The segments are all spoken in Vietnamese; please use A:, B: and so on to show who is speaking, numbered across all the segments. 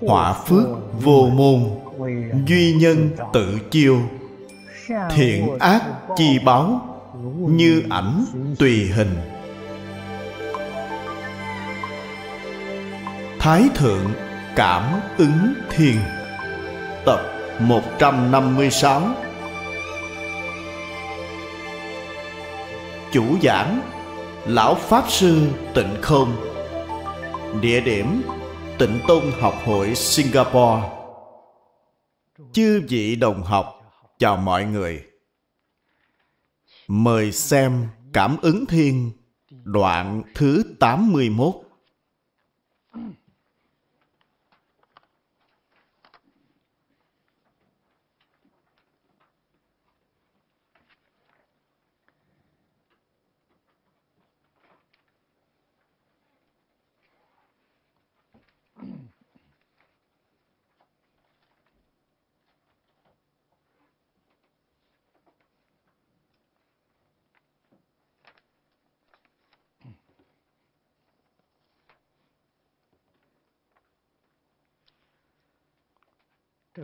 A: hỏa phước vô môn duy nhân tự chiêu thiện ác chi báo như ảnh tùy hình thái thượng cảm ứng thiền tập 156 chủ giảng lão pháp sư tịnh không địa điểm Tịnh Tôn Học hội Singapore Chư vị đồng học, chào mọi người Mời xem Cảm ứng Thiên đoạn thứ 81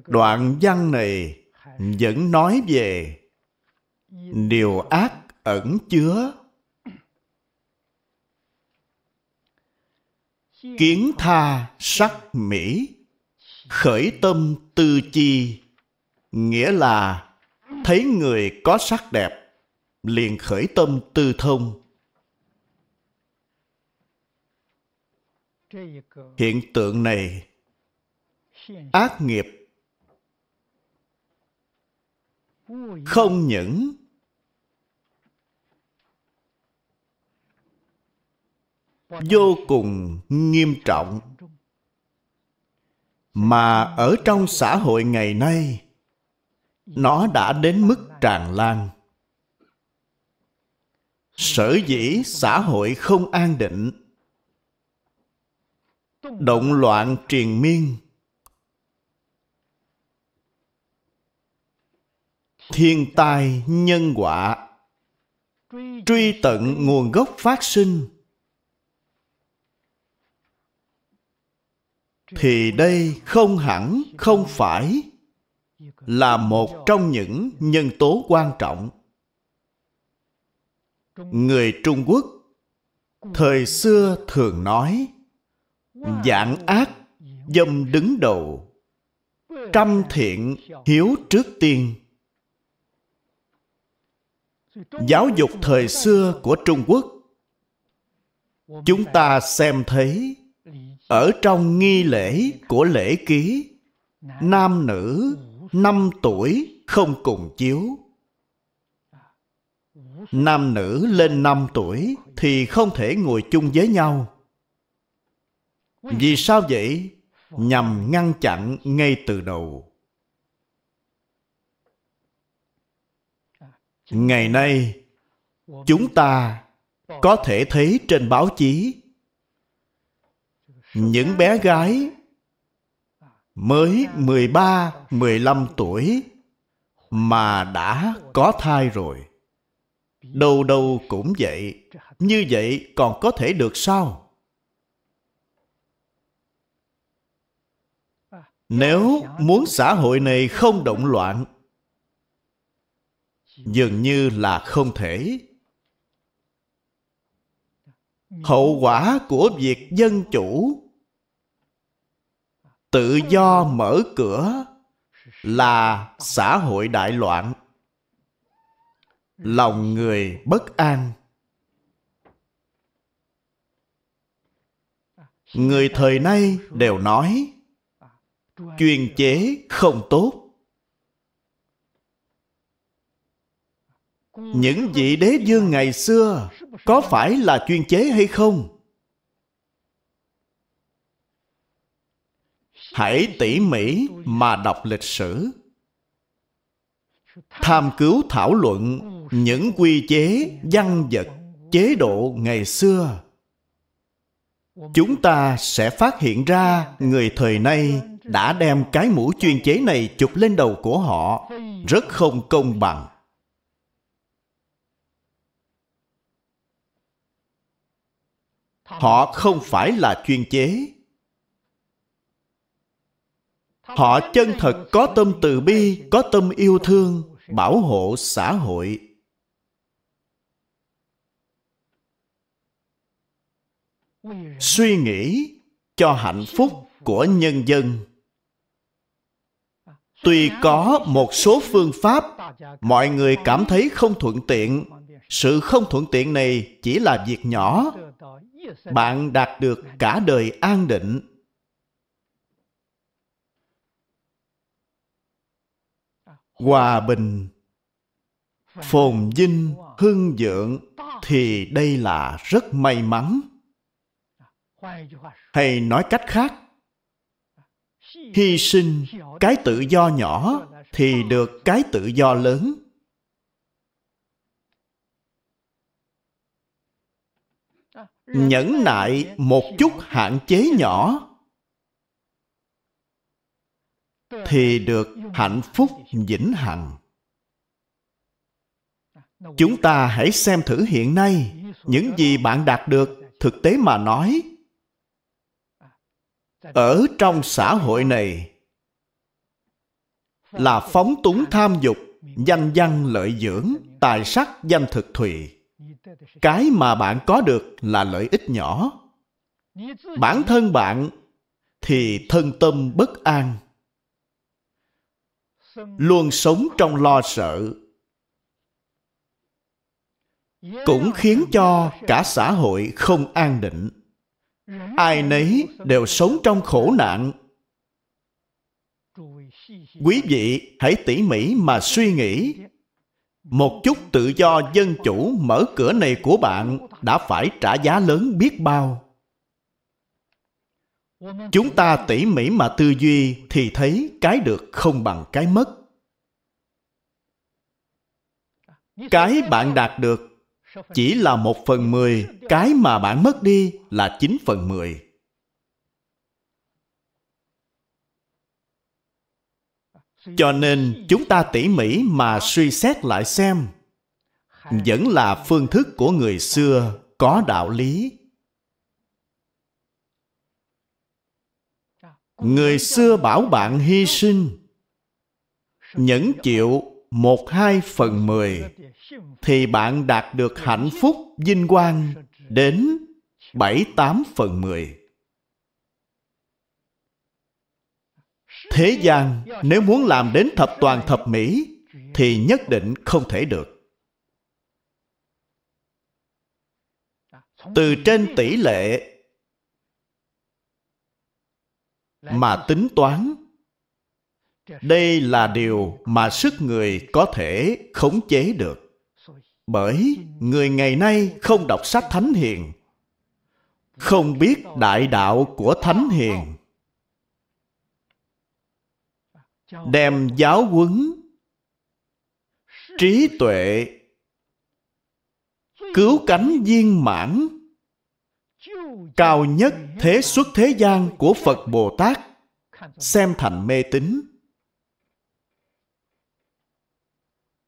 A: đoạn văn này vẫn nói về điều ác ẩn chứa kiến tha sắc mỹ khởi tâm tư chi nghĩa là thấy người có sắc đẹp liền khởi tâm tư thông hiện tượng này ác nghiệp không những vô cùng nghiêm trọng mà ở trong xã hội ngày nay nó đã đến mức tràn lan sở dĩ xã hội không an định động loạn triền miên thiên tai nhân quả truy tận nguồn gốc phát sinh thì đây không hẳn không phải là một trong những nhân tố quan trọng người trung quốc thời xưa thường nói dạng ác dâm đứng đầu trăm thiện hiếu trước tiên giáo dục thời xưa của trung quốc chúng ta xem thấy ở trong nghi lễ của lễ ký nam nữ năm tuổi không cùng chiếu nam nữ lên năm tuổi thì không thể ngồi chung với nhau. Vì sao vậy? Nhằm ngăn chặn ngay từ đầu. ngày nay chúng ta có thể thấy trên báo chí những bé gái mới 13, 15 tuổi mà đã có thai rồi. Đâu đâu cũng vậy. Như vậy còn có thể được sao? Nếu muốn xã hội này không động loạn dường như là không thể hậu quả của việc dân chủ tự do mở cửa là xã hội đại loạn lòng người bất an người thời nay đều nói chuyên chế không tốt những vị đế vương ngày xưa có phải là chuyên chế hay không hãy tỉ mỉ mà đọc lịch sử tham cứu thảo luận những quy chế văn vật chế độ ngày xưa chúng ta sẽ phát hiện ra người thời nay đã đem cái mũ chuyên chế này chụp lên đầu của họ rất không công bằng họ không phải là chuyên chế họ chân thật có tâm từ bi có tâm yêu thương bảo hộ xã hội suy nghĩ cho hạnh phúc của nhân dân tuy có một số phương pháp mọi người cảm thấy không thuận tiện sự không thuận tiện này chỉ là việc nhỏ bạn đạt được cả đời an định hòa bình phồn vinh hưng vượng thì đây là rất may mắn hay nói cách khác hy sinh cái tự do nhỏ thì được cái tự do lớn nhẫn nại một chút hạn chế nhỏ thì được hạnh phúc vĩnh hằng chúng ta hãy xem thử hiện nay những gì bạn đạt được thực tế mà nói ở trong xã hội này là phóng túng tham dục danh văn lợi dưỡng tài sắc danh thực thùy cái mà bạn có được là lợi ích nhỏ bản thân bạn thì thân tâm bất an luôn sống trong lo sợ cũng khiến cho cả xã hội không an định ai nấy đều sống trong khổ nạn quý vị hãy tỉ mỉ mà suy nghĩ một chút tự do dân chủ mở cửa này của bạn đã phải trả giá lớn biết bao chúng ta tỉ mỉ mà tư duy thì thấy cái được không bằng cái mất cái bạn đạt được chỉ là một phần mười cái mà bạn mất đi là chín phần mười cho nên chúng ta tỉ mỉ mà suy xét lại xem vẫn là phương thức của người xưa có đạo lý người xưa bảo bạn hy sinh nhẫn chịu một hai phần mười thì bạn đạt được hạnh phúc vinh quang đến bảy tám phần mười Thế gian nếu muốn làm đến thập toàn thập mỹ thì nhất định không thể được. Từ trên tỷ lệ mà tính toán đây là điều mà sức người có thể khống chế được bởi người ngày nay không đọc sách thánh hiền không biết đại đạo của thánh hiền đem giáo huấn trí tuệ cứu cánh viên mãn cao nhất thế xuất thế gian của phật bồ tát xem thành mê tín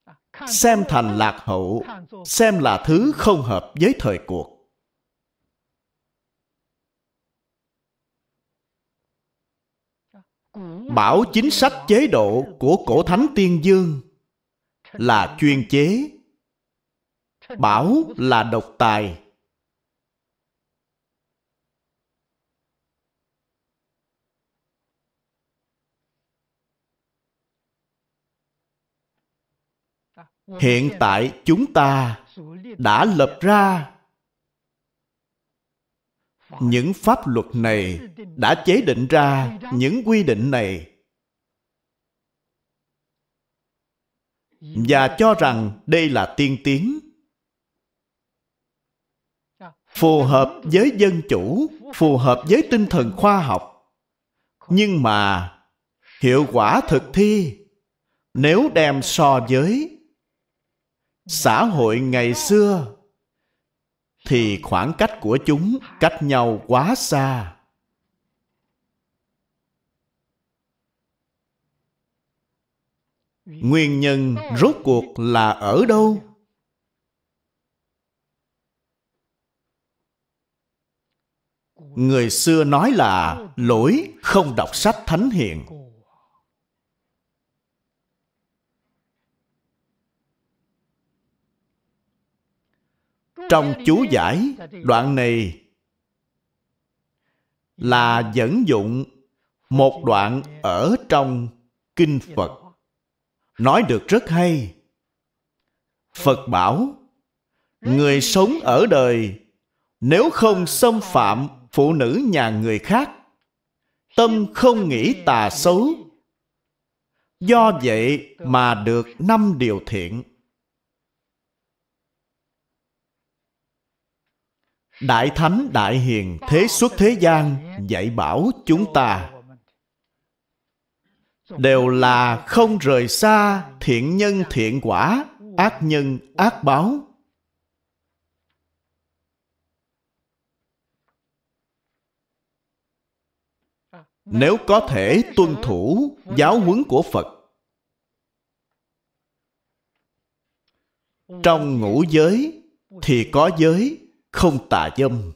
A: à, xem thành lạc hậu xem là thứ không hợp với thời cuộc bảo chính sách chế độ của cổ thánh tiên dương là chuyên chế bảo là độc tài hiện tại chúng ta đã lập ra những pháp luật này đã chế định ra những quy định này và cho rằng đây là tiên tiến phù hợp với dân chủ phù hợp với tinh thần khoa học nhưng mà hiệu quả thực thi nếu đem so với xã hội ngày xưa thì khoảng cách của chúng cách nhau quá xa nguyên nhân rốt cuộc là ở đâu người xưa nói là lỗi không đọc sách thánh hiền Trong chú giải, đoạn này là dẫn dụng một đoạn ở trong Kinh Phật. Nói được rất hay. Phật bảo, người sống ở đời nếu không xâm phạm phụ nữ nhà người khác, tâm không nghĩ tà xấu, do vậy mà được năm điều thiện Đại Thánh Đại Hiền Thế xuất thế gian dạy bảo chúng ta Đều là không rời xa thiện nhân thiện quả Ác nhân ác báo Nếu có thể tuân thủ giáo huấn của Phật Trong ngũ giới thì có giới không tà dâm.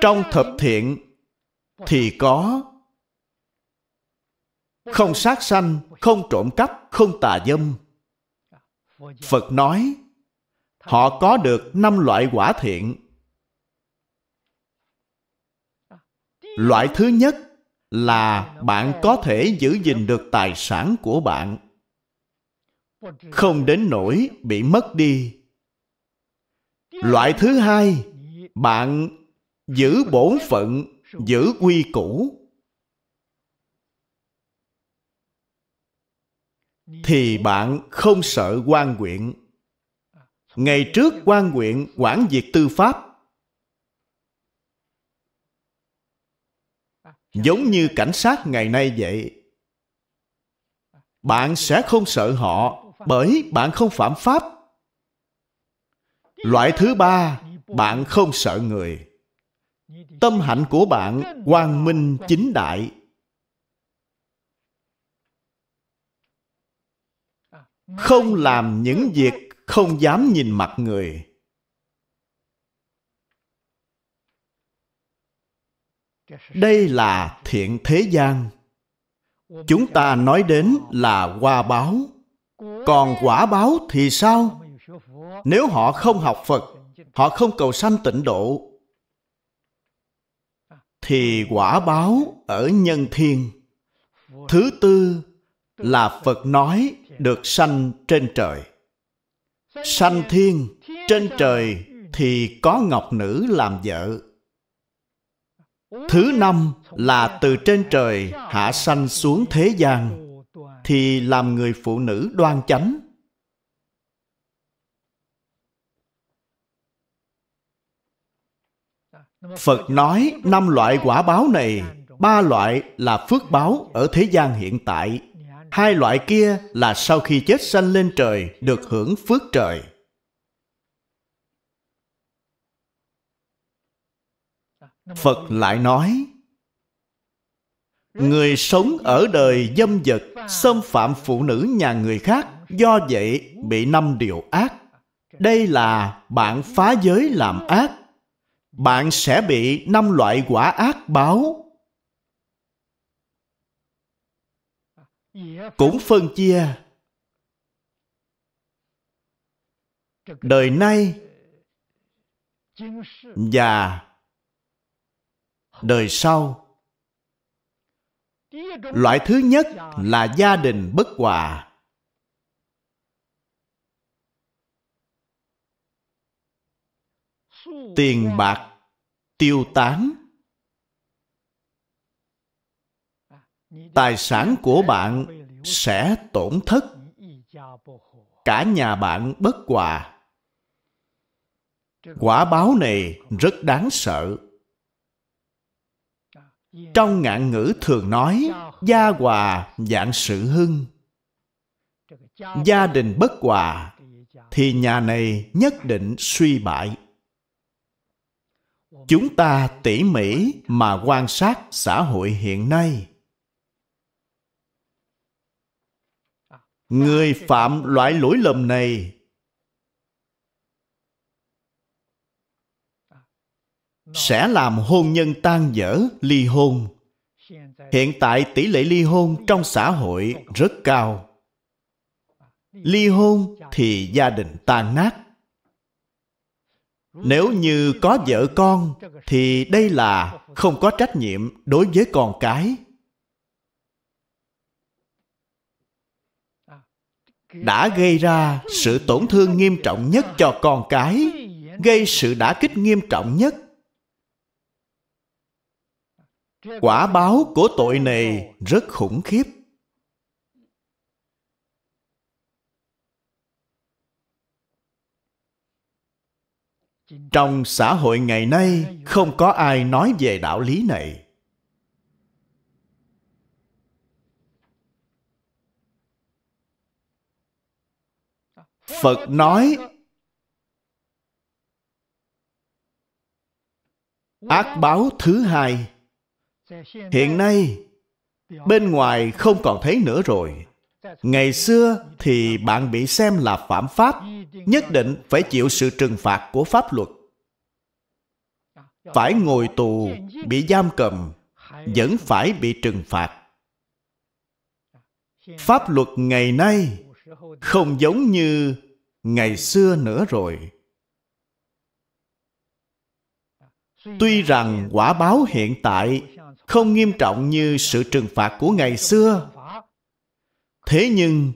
A: Trong thập thiện thì có không sát sanh, không trộm cắp, không tà dâm. Phật nói, họ có được năm loại quả thiện. Loại thứ nhất là bạn có thể giữ gìn được tài sản của bạn không đến nỗi bị mất đi loại thứ hai bạn giữ bổn phận giữ quy củ thì bạn không sợ quan nguyện. ngày trước quan nguyện quản việc tư pháp giống như cảnh sát ngày nay vậy bạn sẽ không sợ họ bởi bạn không phạm pháp loại thứ ba bạn không sợ người tâm hạnh của bạn quang minh chính đại không làm những việc không dám nhìn mặt người đây là thiện thế gian chúng ta nói đến là hoa báo còn quả báo thì sao? Nếu họ không học Phật, họ không cầu sanh tịnh độ, thì quả báo ở nhân thiên. Thứ tư là Phật nói được sanh trên trời. Sanh thiên, trên trời thì có ngọc nữ làm vợ. Thứ năm là từ trên trời hạ sanh xuống thế gian thì làm người phụ nữ đoan chánh. Phật nói năm loại quả báo này, ba loại là phước báo ở thế gian hiện tại, hai loại kia là sau khi chết sanh lên trời được hưởng phước trời. Phật lại nói Người sống ở đời dâm vật Xâm phạm phụ nữ nhà người khác Do vậy bị năm điều ác Đây là bạn phá giới làm ác Bạn sẽ bị năm loại quả ác báo Cũng phân chia Đời nay Và Đời sau loại thứ nhất là gia đình bất hòa tiền bạc tiêu tán tài sản của bạn sẽ tổn thất cả nhà bạn bất hòa quả báo này rất đáng sợ trong ngạn ngữ thường nói gia hòa dạng sự hưng gia đình bất hòa thì nhà này nhất định suy bại chúng ta tỉ mỉ mà quan sát xã hội hiện nay người phạm loại lỗi lầm này sẽ làm hôn nhân tan vỡ ly hôn hiện tại tỷ lệ ly hôn trong xã hội rất cao ly hôn thì gia đình tan nát nếu như có vợ con thì đây là không có trách nhiệm đối với con cái đã gây ra sự tổn thương nghiêm trọng nhất cho con cái gây sự đả kích nghiêm trọng nhất quả báo của tội này rất khủng khiếp trong xã hội ngày nay không có ai nói về đạo lý này phật nói ác báo thứ hai hiện nay bên ngoài không còn thấy nữa rồi ngày xưa thì bạn bị xem là phạm pháp nhất định phải chịu sự trừng phạt của pháp luật phải ngồi tù bị giam cầm vẫn phải bị trừng phạt pháp luật ngày nay không giống như ngày xưa nữa rồi tuy rằng quả báo hiện tại không nghiêm trọng như sự trừng phạt của ngày xưa thế nhưng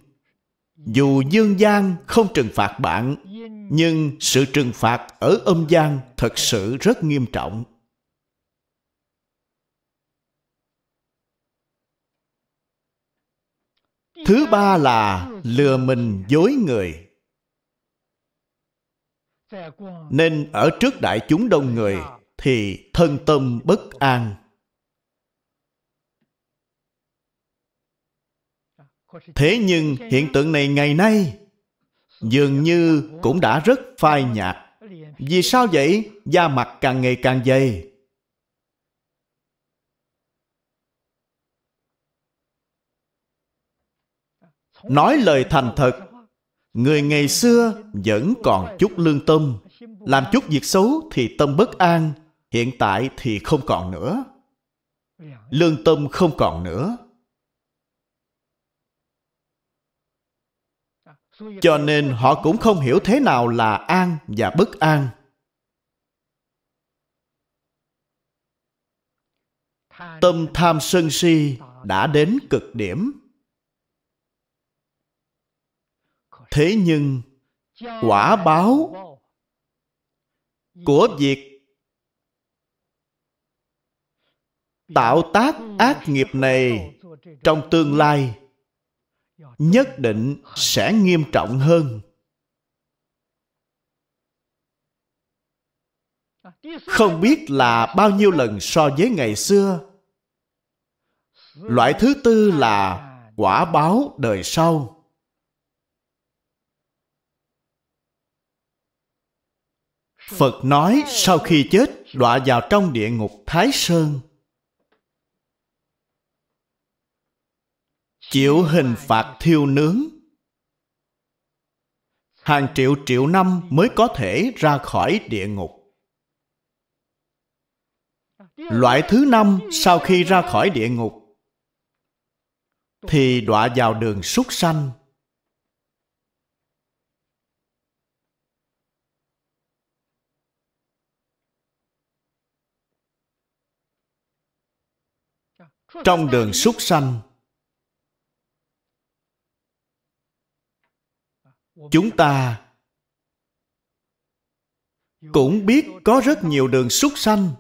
A: dù dương gian không trừng phạt bạn nhưng sự trừng phạt ở âm gian thật sự rất nghiêm trọng thứ ba là lừa mình dối người nên ở trước đại chúng đông người thì thân tâm bất an thế nhưng hiện tượng này ngày nay dường như cũng đã rất phai nhạt vì sao vậy da mặt càng ngày càng dày nói lời thành thật người ngày xưa vẫn còn chút lương tâm làm chút việc xấu thì tâm bất an hiện tại thì không còn nữa lương tâm không còn nữa cho nên họ cũng không hiểu thế nào là an và bất an tâm tham sân si đã đến cực điểm thế nhưng
B: quả báo
A: của việc tạo tác ác nghiệp này trong tương lai nhất định sẽ nghiêm trọng hơn không biết là bao nhiêu lần so với ngày xưa loại thứ tư là quả báo đời sau phật nói sau khi chết đọa vào trong địa ngục thái sơn chịu hình phạt thiêu nướng hàng triệu triệu năm mới có thể ra khỏi địa ngục loại thứ năm sau khi ra khỏi địa ngục thì đọa vào đường súc sanh trong đường súc sanh chúng ta cũng biết có rất nhiều đường súc sanh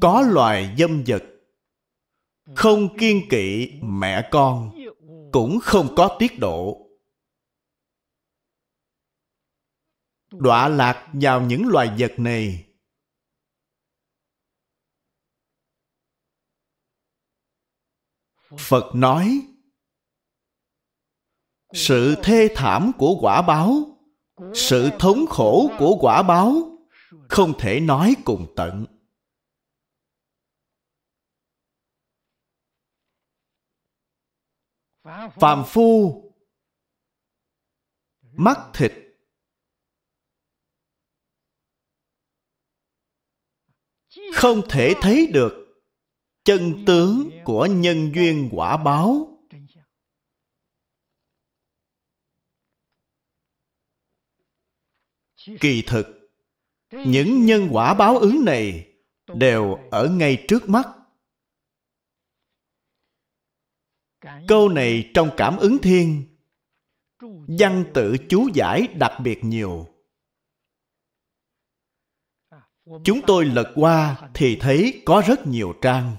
A: có loài dâm vật không kiên kỵ mẹ con cũng không có tiết độ đọa lạc vào những loài vật này phật nói sự thê thảm của quả báo sự thống khổ của quả báo không thể nói cùng tận phàm phu mắt thịt không thể thấy được chân tướng của nhân duyên quả báo kỳ thực những nhân quả báo ứng này đều ở ngay trước mắt câu này trong cảm ứng thiên văn tự chú giải đặc biệt nhiều chúng tôi lật qua thì thấy có rất nhiều trang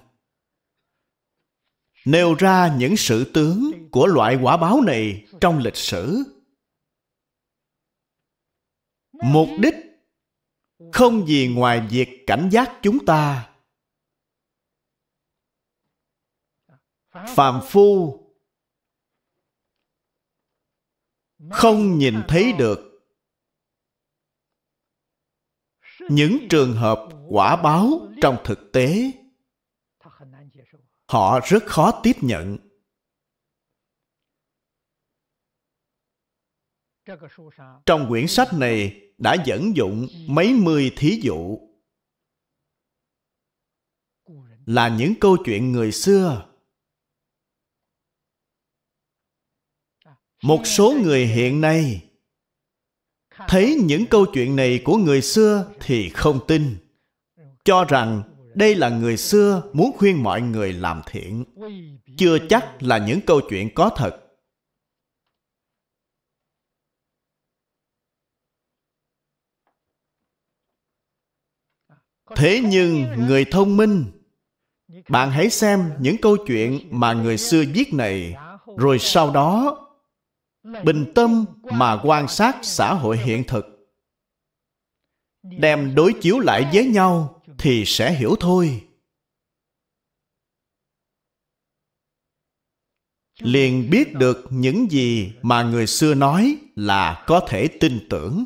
A: nêu ra những sự tướng của loại quả báo này trong lịch sử mục đích không gì ngoài việc cảnh giác chúng ta phàm phu không nhìn thấy được những trường hợp quả báo trong thực tế họ rất khó tiếp nhận trong quyển sách này đã dẫn dụng mấy mươi thí dụ là những câu chuyện người xưa một số người hiện nay thấy những câu chuyện này của người xưa thì không tin cho rằng đây là người xưa muốn khuyên mọi người làm thiện chưa chắc là những câu chuyện có thật thế nhưng người thông minh bạn hãy xem những câu chuyện mà người xưa viết này rồi sau đó bình tâm mà quan sát xã hội hiện thực đem đối chiếu lại với nhau thì sẽ hiểu thôi liền biết được những gì mà người xưa nói là có thể tin tưởng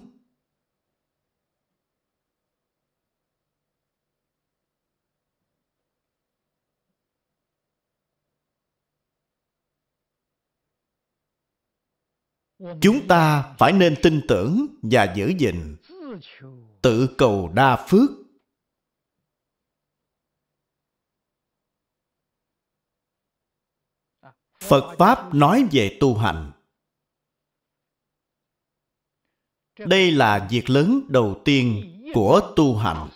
A: chúng ta phải nên tin tưởng và giữ gìn tự cầu đa phước Phật Pháp nói về tu hành. Đây là việc lớn đầu tiên của tu hành.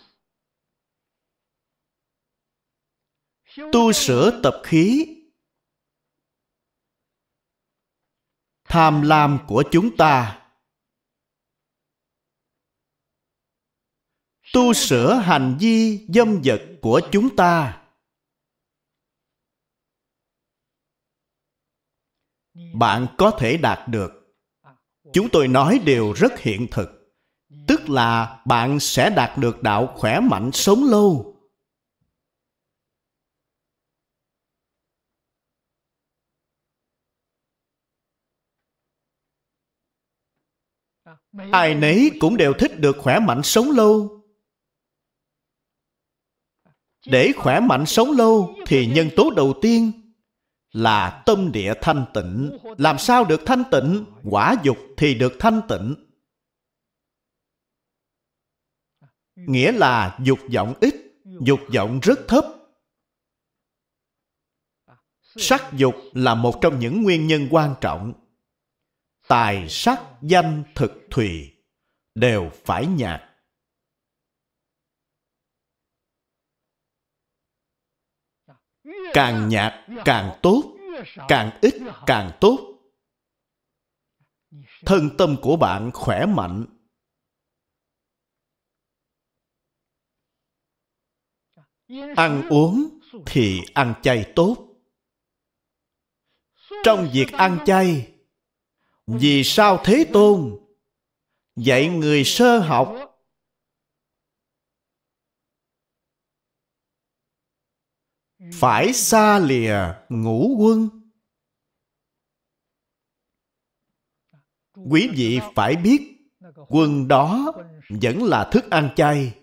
A: Tu sửa tập khí tham lam của chúng ta tu sửa hành vi dâm vật của chúng ta bạn có thể đạt được chúng tôi nói đều rất hiện thực tức là bạn sẽ đạt được đạo khỏe mạnh sống lâu ai nấy cũng đều thích được khỏe mạnh sống lâu để khỏe mạnh sống lâu thì nhân tố đầu tiên là tâm địa thanh tịnh. Làm sao được thanh tịnh? Quả dục thì được thanh tịnh. Nghĩa là dục vọng ít, dục vọng rất thấp. Sắc dục là một trong những nguyên nhân quan trọng. Tài sắc danh thực thùy đều phải nhạt. càng nhạt càng tốt càng ít càng tốt thân tâm của bạn khỏe mạnh ăn uống thì ăn chay tốt trong việc ăn chay vì sao thế tôn dạy người sơ học Ừ. phải xa lìa ngũ quân quý vị phải biết quân đó vẫn là thức ăn chay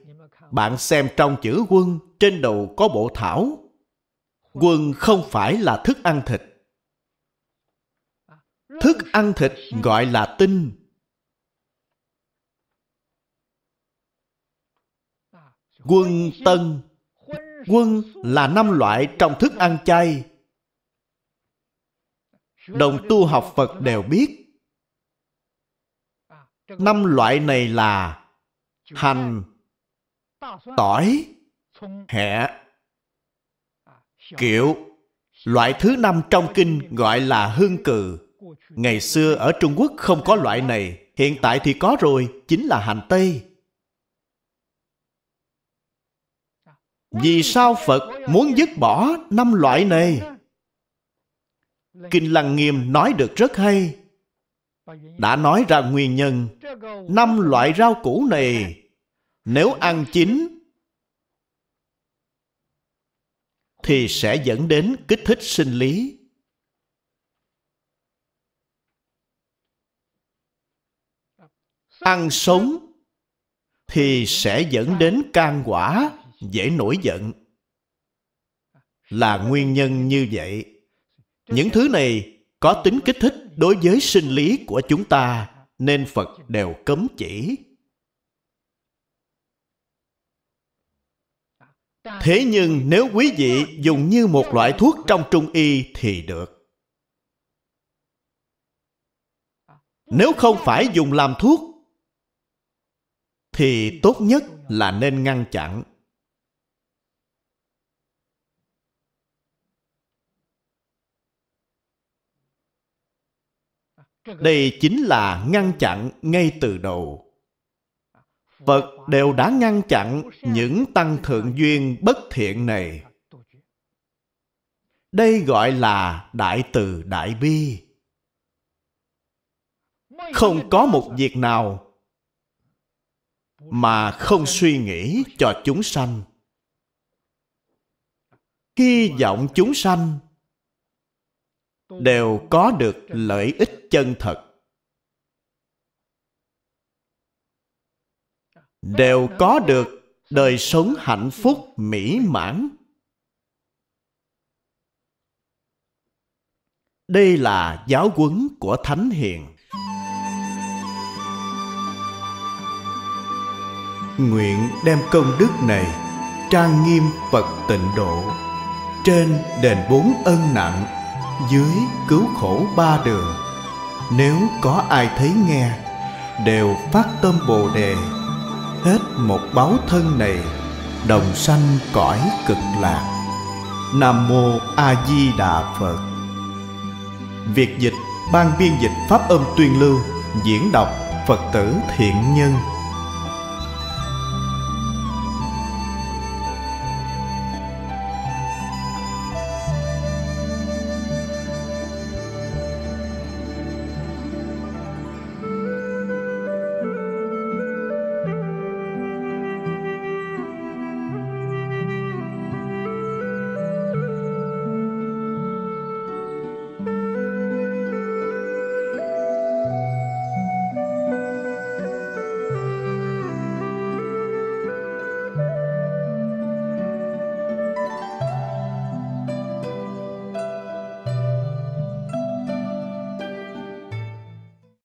A: bạn xem trong chữ quân trên đầu có bộ thảo quân không phải là thức ăn thịt à, thức ăn thịt ừ. gọi là tinh à, quân tân Quân là năm loại trong thức ăn chay. Đồng tu học Phật đều biết. Năm loại này là hành, tỏi, hẹ, kiệu. Loại thứ năm trong kinh gọi là hương cừ. Ngày xưa ở Trung Quốc không có loại này, hiện tại thì có rồi, chính là hành tây. Vì sao Phật muốn dứt bỏ năm loại này? Kinh Lăng Nghiêm nói được rất hay. Đã nói ra nguyên nhân, năm loại rau củ này nếu ăn chín thì sẽ dẫn đến kích thích sinh lý. Ăn sống thì sẽ dẫn đến can quả dễ nổi giận là nguyên nhân như vậy những thứ này có tính kích thích đối với sinh lý của chúng ta nên phật đều cấm chỉ thế nhưng nếu quý vị dùng như một loại thuốc trong trung y thì được nếu không phải dùng làm thuốc thì tốt nhất là nên ngăn chặn đây chính là ngăn chặn ngay từ đầu phật đều đã ngăn chặn những tăng thượng duyên bất thiện này đây gọi là đại từ đại bi không có một việc nào mà không suy nghĩ cho chúng sanh hy vọng chúng sanh đều có được lợi ích chân thật đều có được đời sống hạnh phúc mỹ mãn đây là giáo huấn của thánh hiền nguyện đem công đức này trang nghiêm phật tịnh độ trên đền bốn ân nặng dưới cứu khổ ba đường nếu có ai thấy nghe đều phát tâm bồ đề hết một báo thân này đồng sanh cõi cực lạc nam mô a di đà phật việc dịch ban biên dịch pháp âm tuyên lưu diễn đọc phật tử thiện nhân